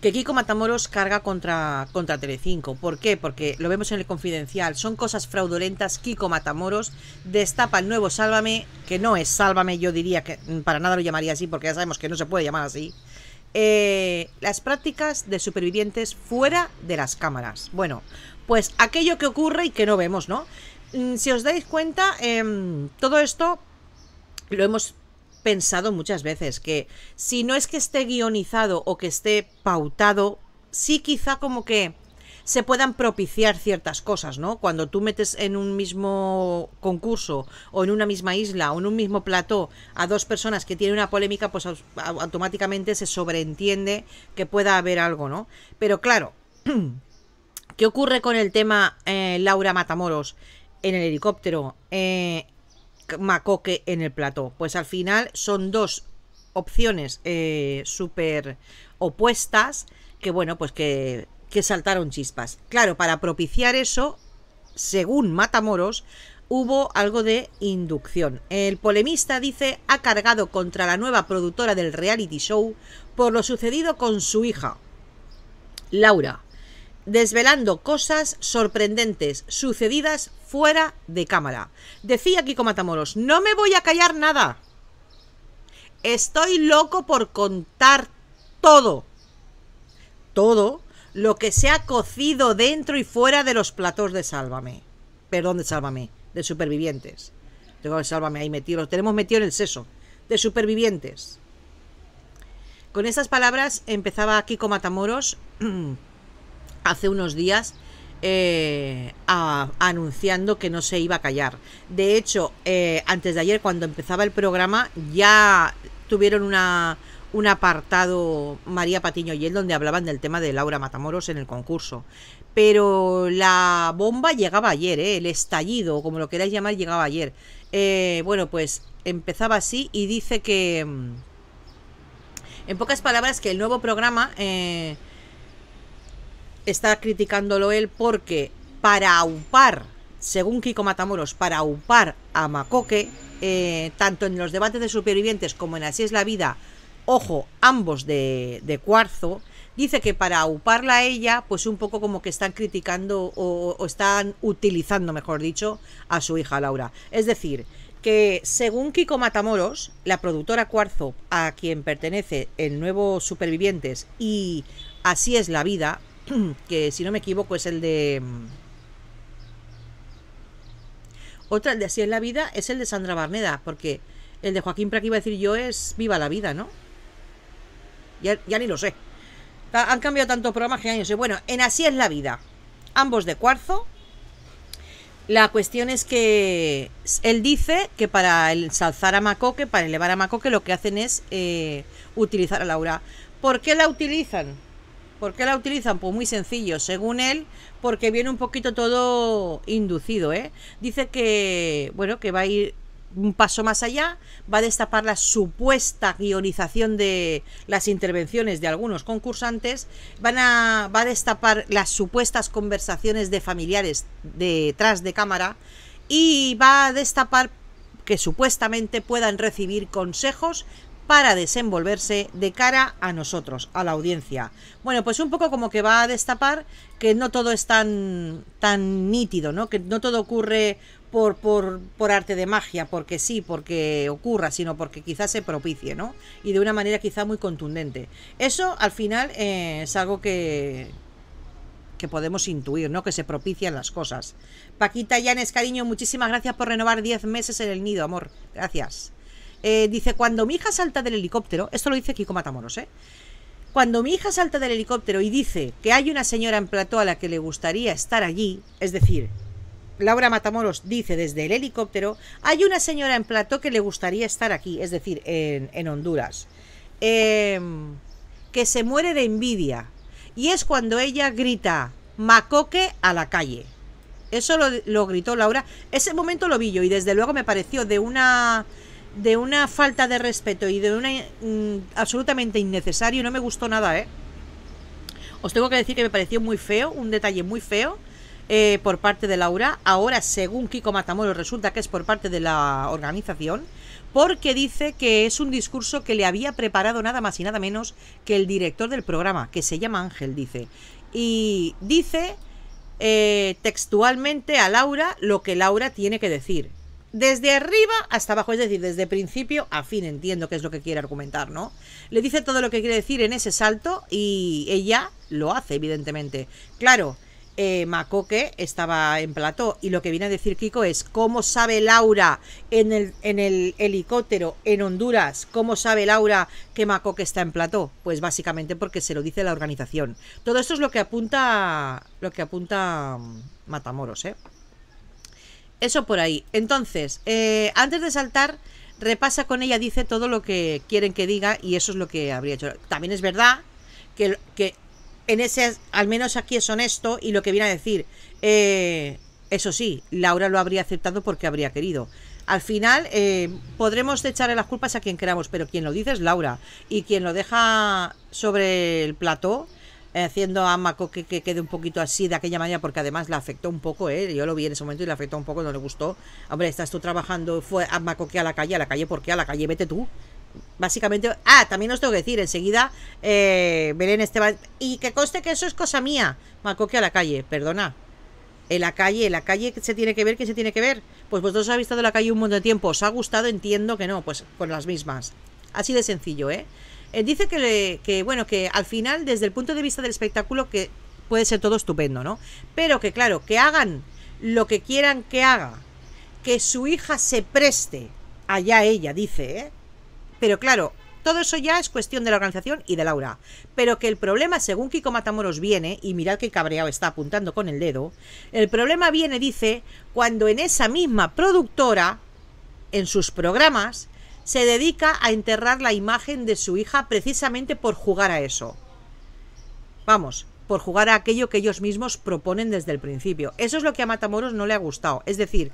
que Kiko Matamoros carga contra, contra Telecinco. ¿Por qué? Porque lo vemos en el confidencial. Son cosas fraudulentas. Kiko Matamoros destapa el nuevo Sálvame, que no es Sálvame, yo diría que mm, para nada lo llamaría así, porque ya sabemos que no se puede llamar así. Eh, las prácticas de supervivientes fuera de las cámaras. Bueno, pues aquello que ocurre y que no vemos, ¿no? Mm, si os dais cuenta, em, todo esto lo hemos pensado muchas veces, que si no es que esté guionizado o que esté pautado, sí quizá como que se puedan propiciar ciertas cosas, ¿no? Cuando tú metes en un mismo concurso o en una misma isla o en un mismo plató a dos personas que tienen una polémica, pues automáticamente se sobreentiende que pueda haber algo, ¿no? Pero claro, ¿qué ocurre con el tema eh, Laura Matamoros en el helicóptero? Eh, macoque en el plató. Pues al final son dos opciones eh, súper opuestas que, bueno, pues que, que saltaron chispas. Claro, para propiciar eso, según Matamoros, hubo algo de inducción. El polemista dice ha cargado contra la nueva productora del reality show por lo sucedido con su hija, Laura, desvelando cosas sorprendentes sucedidas fuera de cámara. Decía Kiko Matamoros, no me voy a callar nada. Estoy loco por contar todo. Todo lo que se ha cocido dentro y fuera de los platos de Sálvame. Perdón, de Sálvame, de Supervivientes. Tengo Sálvame ahí metido, lo tenemos metido en el seso. De Supervivientes. Con estas palabras empezaba Kiko Matamoros hace unos días eh, anunciando que no se iba a callar. De hecho, eh, antes de ayer, cuando empezaba el programa, ya tuvieron un apartado María Patiño y él donde hablaban del tema de Laura Matamoros en el concurso. Pero la bomba llegaba ayer, eh, el estallido, como lo queráis llamar, llegaba ayer. bueno, pues empezaba así y dice que... Mm, en pocas palabras, que el nuevo programa está criticándolo él porque para aupar, según Kiko Matamoros, para aupar a Macoque, eh, tanto en los debates de supervivientes como en Así es la vida, ojo, ambos de, de cuarzo, dice que para auparla a ella, pues un poco como que están criticando o, o, están utilizando, mejor dicho, a su hija Laura. Es decir, que según Kiko Matamoros, la productora Cuarzo, a quien pertenece el nuevo Supervivientes y Así es la vida, que si no me equivoco es el de... Mm, otra, el de Así es la vida, es el de Sandra Barneda, porque el de Joaquín Prat iba a decir yo es Viva la vida, ¿no? Ya, ni lo sé. Han cambiado tantos programas que ya Bueno, en Así es la vida, ambos de cuarzo. La cuestión es que él dice que para Salzar a Macoque, para elevar a Macoque, lo que hacen es eh, utilizar a Laura. ¿Por qué la utilizan? ¿Por qué la utilizan? Pues muy sencillo, según él, porque viene un poquito todo inducido, ¿eh? Dice que, bueno, que va a ir un paso más allá, va a destapar la supuesta guionización de las intervenciones de algunos concursantes, van a, va a destapar las supuestas conversaciones de familiares detrás de cámara y va a destapar que supuestamente puedan recibir consejos para desenvolverse de cara a nosotros, a la audiencia. Bueno, pues un poco como que va a destapar que no todo es tan, tan nítido, ¿no? Que no todo ocurre por, por, arte de magia, porque sí, porque ocurra, sino porque quizás se propicie, ¿no? Y de una manera quizá muy contundente. Eso al final eh, es algo que, que podemos intuir, ¿no? Que se propician las cosas. Paquita Llanes, cariño, muchísimas gracias por renovar 10 meses en el nido, amor. Gracias. Eh, dice, cuando mi hija salta del helicóptero, esto lo dice Kiko Matamoros, ¿eh? Cuando mi hija salta del helicóptero y dice que hay una señora en plató a la que le gustaría estar allí, es decir, Laura Matamoros dice desde el helicóptero, hay una señora en plató que le gustaría estar aquí, es decir, en, en Honduras, em, que se muere de envidia. Y es cuando ella grita, macoque a la calle. Eso lo, lo gritó Laura. Ese momento lo vi yo y desde luego me pareció de una de una falta de respeto y de una mm, absolutamente innecesario, no me gustó nada, ¿eh? Os tengo que decir que me pareció muy feo, un detalle muy feo eh, por parte de Laura. Ahora, según Kiko Matamoros, resulta que es por parte de la organización, porque dice que es un discurso que le había preparado nada más y nada menos que el director del programa, que se llama Ángel, dice. Y dice eh, textualmente a Laura lo que Laura tiene que decir desde arriba hasta abajo, es decir, desde principio a fin, entiendo qué es lo que quiere argumentar, ¿no? Le dice todo lo que quiere decir en ese salto y ella lo hace, evidentemente. Claro, eh, Makoke estaba en plató y lo que viene a decir Kiko es cómo sabe Laura en el, en el helicóptero en Honduras, cómo sabe Laura que Makoke está en plató, pues básicamente porque se lo dice la organización. Todo esto es lo que apunta lo que apunta mm, Matamoros, ¿eh? Eso por ahí. Entonces, eh, antes de saltar, repasa con ella, dice todo lo que quieren que diga y eso es lo que habría hecho. También es verdad que, en ese, al menos aquí es honesto y lo que viene a decir, eh, eso sí, Laura lo habría aceptado porque habría querido. Al final eh, podremos echarle las culpas a quien queramos, pero quien lo dice es Laura y quien lo deja sobre el plató eh, haciendo a Mako que, que, quede un poquito así de aquella manera, porque además la afectó un poco, ¿eh? yo lo vi en ese momento y le afectó un poco, no le gustó. Hombre, estás tú trabajando, fue a Mako que a la calle, a la calle, ¿por qué? A la calle, vete tú. Básicamente, ah, también os tengo que decir, enseguida eh, Belén Esteban, y que conste que eso es cosa mía, Mako que a la calle, perdona. En la calle, en la calle se tiene que ver, ¿qué se tiene que ver? Pues vosotros habéis estado en la calle un montón de tiempo, os ha gustado, entiendo que no, pues con las mismas. Así de sencillo, ¿eh? Eh, dice que, bueno, que al final, desde el punto de vista del espectáculo, que puede ser todo estupendo, ¿no? Pero que, claro, que hagan lo que quieran que haga, que su hija se preste, allá ella, dice, ¿eh? Pero claro, todo eso ya es cuestión de la organización y de Laura. Pero que el problema, según Kiko Matamoros viene, y mirad que cabreado está apuntando con el dedo, el problema viene, dice, cuando en esa misma productora, en sus programas, se dedica a enterrar la imagen de su hija precisamente por jugar a eso. Vamos, por jugar a aquello que ellos mismos proponen desde el principio. Eso es lo que a Matamoros no le ha gustado. Es decir,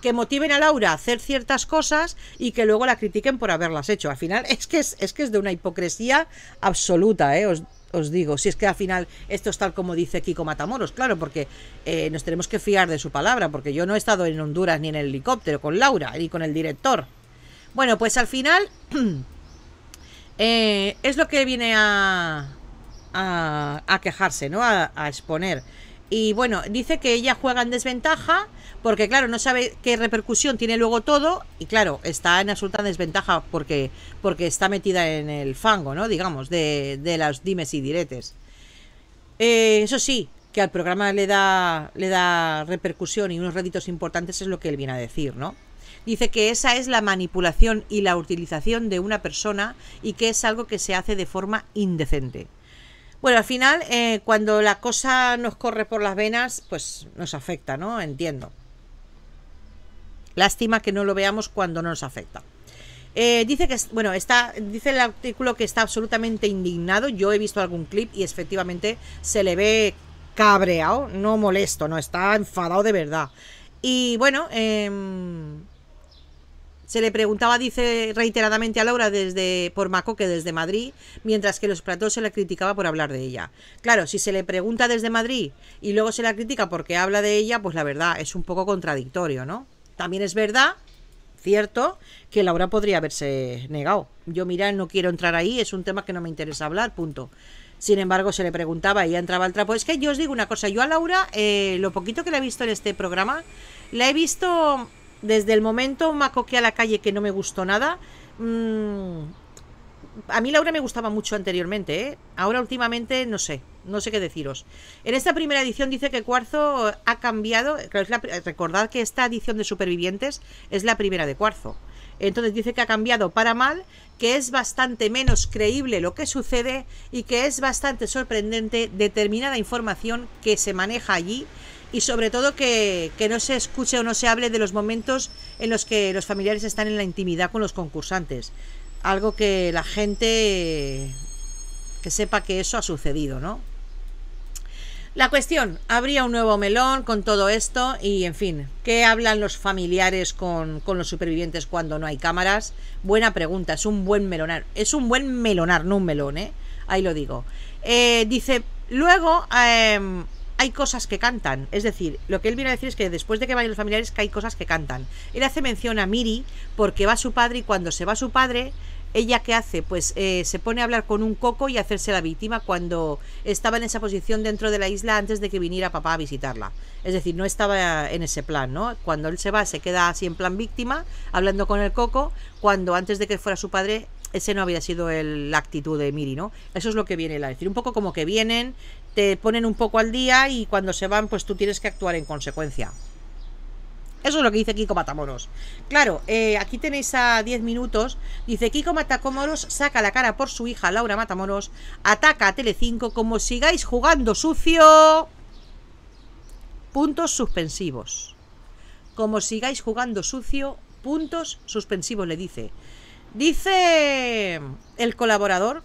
que motiven a Laura a hacer ciertas cosas y que luego la critiquen por haberlas hecho. Al final es que es, de una hipocresía absoluta, ¿eh? Os, digo, si es que al final esto es tal como dice Kiko Matamoros, claro, porque eh, nos tenemos que fiar de su palabra, porque yo no he estado en Honduras ni en el helicóptero con Laura ni con el director. Bueno, pues al final eh, es lo que viene a, quejarse, ¿no? A, exponer. Y bueno, dice que ella juega en desventaja porque, claro, no sabe qué repercusión tiene luego todo y, claro, está en absoluta desventaja porque, porque está metida en el fango, ¿no? Digamos, de, de las dimes y diretes. Eh, eso sí, que al programa le da, le da repercusión y unos réditos importantes es lo que él viene a decir, ¿no? Dice que esa es la manipulación y la utilización de una persona y que es algo que se hace de forma indecente. Bueno, al final, eh, cuando la cosa nos corre por las venas, pues nos afecta, ¿no? Entiendo. Lástima que no lo veamos cuando nos afecta. Eh, dice que, bueno, está, dice el artículo que está absolutamente indignado. Yo he visto algún clip y efectivamente se le ve cabreado, no molesto, no está enfadado de verdad. Y bueno, eh, se le preguntaba, dice reiteradamente a Laura desde por que desde Madrid, mientras que los platos se la criticaba por hablar de ella. Claro, si se le pregunta desde Madrid y luego se la critica porque habla de ella, pues la verdad es un poco contradictorio, ¿no? También es verdad, cierto, que Laura podría haberse negado. Yo, mira, no quiero entrar ahí, es un tema que no me interesa hablar, punto. Sin embargo, se le preguntaba y ya entraba el trapo. Es que yo os digo una cosa, yo a Laura, eh, lo poquito que la he visto en este programa, la he visto desde el momento Macoque a la calle que no me gustó nada. Mm, a mí Laura me gustaba mucho anteriormente, ¿eh? ahora últimamente no sé, no sé qué deciros. En esta primera edición dice que Cuarzo ha cambiado, recordad que esta edición de Supervivientes es la primera de Cuarzo. Entonces dice que ha cambiado para mal, que es bastante menos creíble lo que sucede y que es bastante sorprendente determinada información que se maneja allí y sobre todo que, no se escuche o no se hable de los momentos en los que los familiares están en la intimidad con los concursantes. Algo que la gente que sepa que eso ha sucedido, ¿no? La cuestión, habría un nuevo melón con todo esto y, en fin, ¿qué hablan los familiares con, los supervivientes cuando no hay cámaras? Buena pregunta, es un buen melonar, es un buen melonar, no un melón, ¿eh? Ahí lo digo. Eh, dice, luego, em, hay cosas que cantan. Es decir, lo que él viene a decir es que después de que vayan los familiares, que hay cosas que cantan. Él hace mención a Miri porque va su padre y cuando se va su padre, ella qué hace? Pues eh, se pone a hablar con un coco y hacerse la víctima cuando estaba en esa posición dentro de la isla antes de que viniera papá a visitarla. Es decir, no estaba en ese plan, ¿no? Cuando él se va, se queda así en plan víctima, hablando con el coco, cuando antes de que fuera su padre ese no había sido la actitud de Miri, ¿no? Eso es lo que viene a decir. Un poco como que vienen, te ponen un poco al día y cuando se van, pues tú tienes que actuar en consecuencia. Eso es lo que dice Kiko Matamoros. Claro, eh, aquí tenéis a 10 minutos. Dice Kiko Matamoros saca la cara por su hija Laura Matamoros. Ataca a Telecinco como sigáis jugando sucio. Puntos suspensivos. Como sigáis jugando sucio. Puntos suspensivos le dice. Dice el colaborador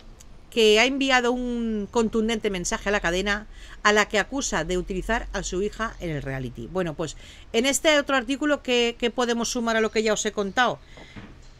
que ha enviado un contundente mensaje a la cadena a la que acusa de utilizar a su hija en el reality. Bueno, pues en este otro artículo que, podemos sumar a lo que ya os he contado,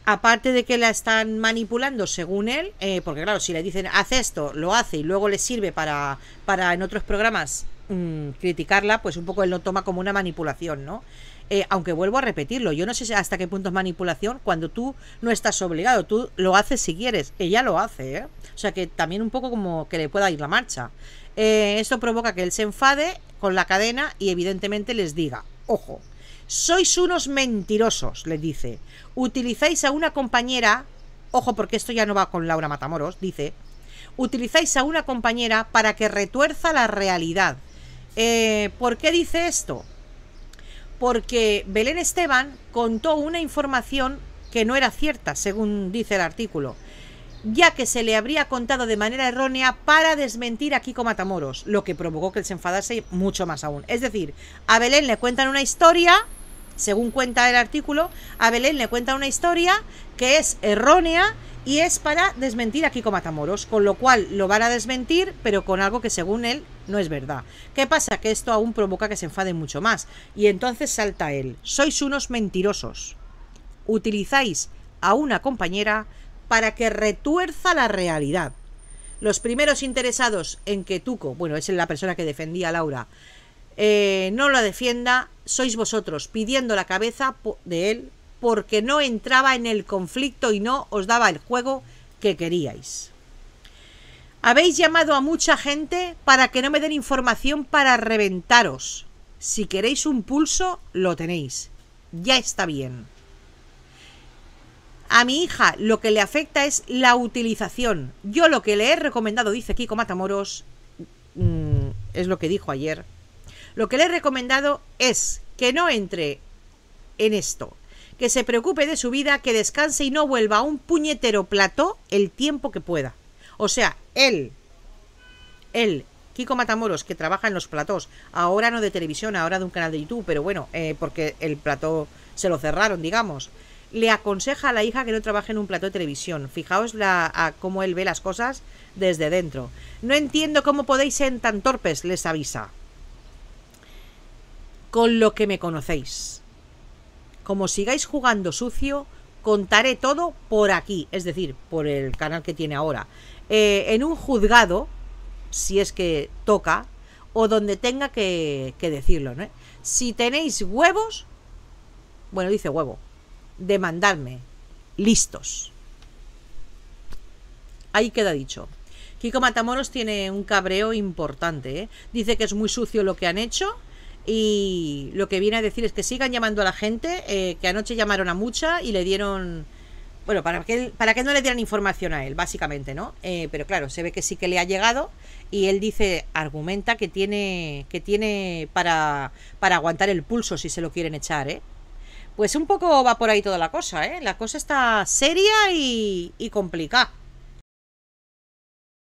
aparte de que la están manipulando según él, eh, porque claro, si le dicen haz esto, lo hace y luego le sirve para, para en otros programas mm, criticarla, pues un poco él lo toma como una manipulación, ¿no? Eh, aunque vuelvo a repetirlo, yo no sé hasta qué punto es manipulación cuando tú no estás obligado, tú lo haces si quieres, ella lo hace, ¿eh? o sea que también un poco como que le pueda ir la marcha. Eh, esto provoca que él se enfade con la cadena y evidentemente les diga, ojo, sois unos mentirosos, les dice, utilizáis a una compañera, ojo porque esto ya no va con Laura Matamoros, dice, utilizáis a una compañera para que retuerza la realidad. Eh, ¿Por qué dice esto? porque Belén Esteban contó una información que no era cierta, según dice el artículo, ya que se le habría contado de manera errónea para desmentir a Kiko Matamoros, lo que provocó que él se enfadase mucho más aún. Es decir, a Belén le cuentan una historia según cuenta el artículo, a Belén le cuenta una historia que es errónea y es para desmentir a Kiko Matamoros, con lo cual lo van a desmentir, pero con algo que según él no es verdad. ¿Qué pasa? Que esto aún provoca que se enfade mucho más. Y entonces salta él, sois unos mentirosos. Utilizáis a una compañera para que retuerza la realidad. Los primeros interesados en que Tuco, bueno, es la persona que defendía a Laura, eh, no la defienda, sois vosotros pidiendo la cabeza de él porque no entraba en el conflicto y no os daba el juego que queríais. Habéis llamado a mucha gente para que no me den información para reventaros. Si queréis un pulso, lo tenéis. Ya está bien. A mi hija lo que le afecta es la utilización. Yo lo que le he recomendado, dice Kiko Matamoros, mm, es lo que dijo ayer, lo que le he recomendado es que no entre en esto, que se preocupe de su vida, que descanse y no vuelva a un puñetero plató el tiempo que pueda. O sea, él, él, Kiko Matamoros, que trabaja en los platós, ahora no de televisión, ahora de un canal de YouTube, pero bueno, eh, porque el plató se lo cerraron, digamos, le aconseja a la hija que no trabaje en un plató de televisión. Fijaos la, a cómo él ve las cosas desde dentro. No entiendo cómo podéis ser tan torpes, les avisa con lo que me conocéis. Como sigáis jugando sucio, contaré todo por aquí, es decir, por el canal que tiene ahora. Eh, en un juzgado, si es que toca, o donde tenga que, decirlo, Si tenéis huevos, bueno, dice huevo, demandadme, listos. Ahí queda dicho. Kiko Matamoros tiene un cabreo importante, ¿eh? Dice que es muy sucio lo que han hecho, y lo que viene a decir es que sigan llamando a la gente, eh, que anoche llamaron a mucha y le dieron... Bueno, para que, para que no le dieran información a él, básicamente, ¿no? Eh, pero claro, se ve que sí que le ha llegado y él dice, argumenta que tiene, que tiene para, para aguantar el pulso si se lo quieren echar, ¿eh? Pues un poco va por ahí toda la cosa, ¿eh? La cosa está seria y complicada.